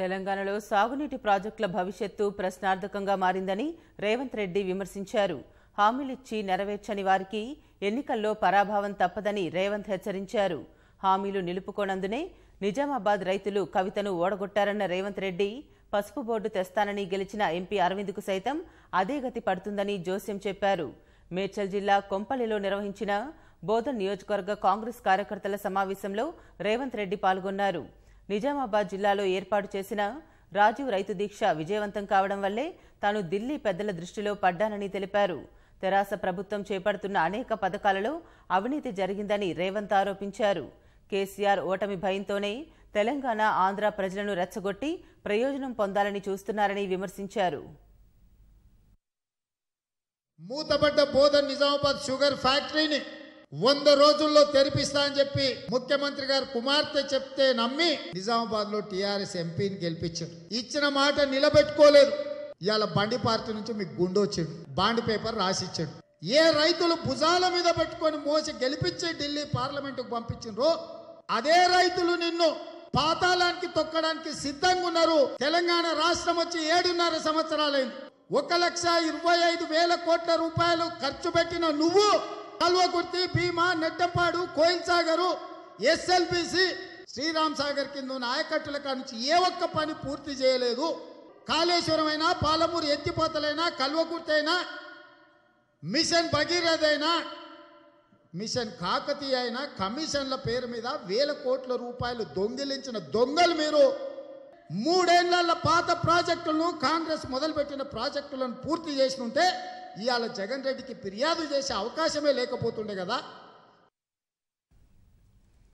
తెలంగాణలో సాగునీటి ప్రాజెక్టుల భవిష్యత్తు ప్రశ్నార్థకంగా మారిందని రేవంత్ రెడ్డి విమర్శించారు హామీలిచ్చి నెరవేర్చని వారికి ఎన్నికల్లో పరాభావం తప్పదని రేవంత్ హెచ్చరించారు హామీలు నిలుపుకోనందునే నిజామాబాద్ రైతులు కవితను ఓడగొట్టారన్న రేవంత్ రెడ్డి పసుపు బోర్డు తెస్తానని గెలిచిన ఎంపీ అరవింద్కు సైతం అదే గతి పడుతుందని జోస్యం చెప్పారు మేడ్చల్ జిల్లా కొంపల్లిలో నిర్వహించిన బోధన్ నియోజకవర్గ కాంగ్రెస్ కార్యకర్తల సమావేశంలో రేవంత్ రెడ్డి పాల్గొన్నారు నిజామాబాద్ జిల్లాలో ఏర్పాటు చేసిన రాజీవ్ రైతు దీక్ష విజయవంతం కావడం వల్లే తాను ఢిల్లీ పెద్దల దృష్టిలో పడ్డానని తెలిపారు తెరాస ప్రభుత్వం చేపడుతున్న అనేక పథకాలలో అవినీతి జరిగిందని రేవంత్ ఆరోపించారు కేసీఆర్ ఓటమి భయంతోనే తెలంగాణ ఆంధ్ర ప్రజలను రెచ్చగొట్టి ప్రయోజనం పొందాలని చూస్తున్నారని విమర్శించారు మూతబడ్డ బోధ నిజామాబాద్ షుగర్ ఫ్యాక్టరీని వంద రోజుల్లో తెరిపిస్తా అని చెప్పి ముఖ్యమంత్రి గారు కుమార్తె చెప్తే నమ్మి నిజామాబాద్ లో టీఆర్ఎస్ ఎంపీని గెలిపించారు ఇచ్చిన మాట నిలబెట్టుకోలేదు ఇవాళ బండి పార్టీ నుంచి మీకు వచ్చాడు బాండ్ పేపర్ రాసిచ్చాడు ఏ రైతులు భుజాల మీద పెట్టుకొని మోసి గెలిపించి ఢిల్లీ పార్లమెంటుకు పంపించినరో అదే రైతులు నిన్ను పాతాళానికి తొక్కడానికి సిద్ధంగా ఉన్నారు తెలంగాణ రాష్ట్రం వచ్చి ఏడున్నర సంవత్సరాలైంది ఒక లక్ష ఇరవై ఐదు వేల కోట్ల రూపాయలు ఖర్చు పెట్టిన నువ్వు కల్వకుర్తి భీమా నెట్టపాడు కోయిల్ సాగర్ ఎస్ఎల్బిసి శ్రీరామ్ సాగర్ కింద ఉన్న ఆయకట్టుల నుంచి ఏ ఒక్క పని పూర్తి చేయలేదు కాళేశ్వరం అయినా పాలమూరు ఎత్తిపోతలైనా కల్వకుర్తి అయినా మిషన్ భగీరథ అయినా మిషన్ కాకతీయ అయినా కమిషన్ల పేరు మీద వేల కోట్ల రూపాయలు దొంగిలించిన దొంగలు మీరు మూడేళ్ల పాత ప్రాజెక్టులను కాంగ్రెస్ మొదలుపెట్టిన ప్రాజెక్టులను పూర్తి చేసినంటే ఉంటే ఇవాళ జగన్ రెడ్డికి ఫిర్యాదు చేసే అవకాశమే లేకపోతుండే కదా